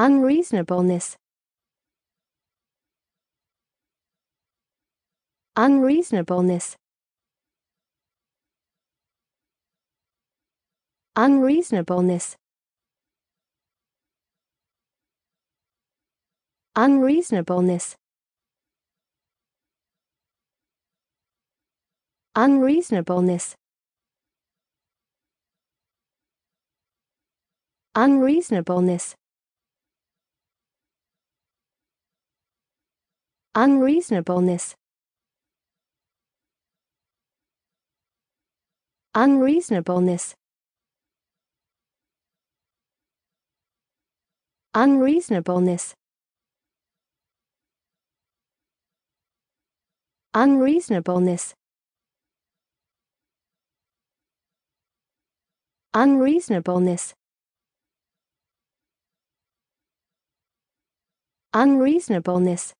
unreasonableness unreasonableness unreasonableness unreasonableness unreasonableness unreasonableness unreasonableness unreasonableness unreasonableness unreasonableness unreasonableness unreasonableness